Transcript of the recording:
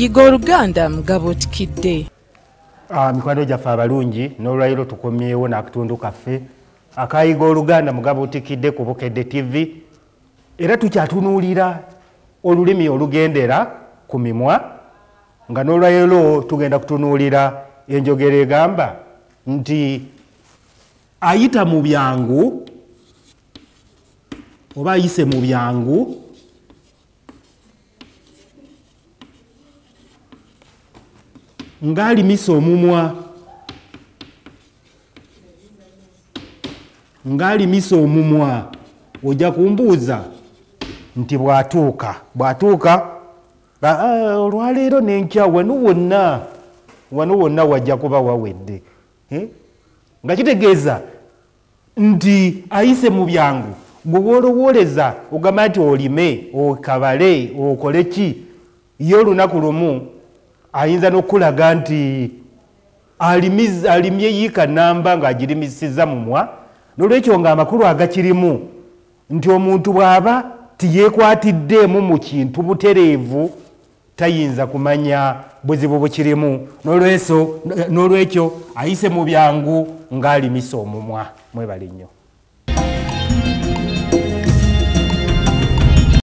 yiga oluganda mugabotikidde ah, mikwano gyaffe abalungi n'olwairo tukomyewo n'akatundu kaffe akayiga oluganda mugabotikidde kubukedde tv era tukyatunuulira olulimi olugendera ku mimwa nga n'olwairo tugenda kutunuulira enjogero egamba nti ayita mu byangu oba ayise mu byangu ng'alimisa omumwa ng'alimisa omumwa ojja kumbuuza nti bwatuuka bwatuuka ah, olwaleero nenkya wanu wonna wanu wonna wajja kuba wawedde nga kitegeeza nti ayise mu byangu gwe woolowooleza ogamba nti olime okabale okole ki ye olunaku lumu ayinza n'okulaga nti alimye yiika namba ng'agirimisiza mumwa nolwekyo ngaamakulu agakirimu nti omuntu bw'aba tiyekwatiddeemu mu kintu butereevu tayinza kumanya buzibu bukirimu nolwekyo ayise mu byangu ng'alimisa omumwa mwebale nnyo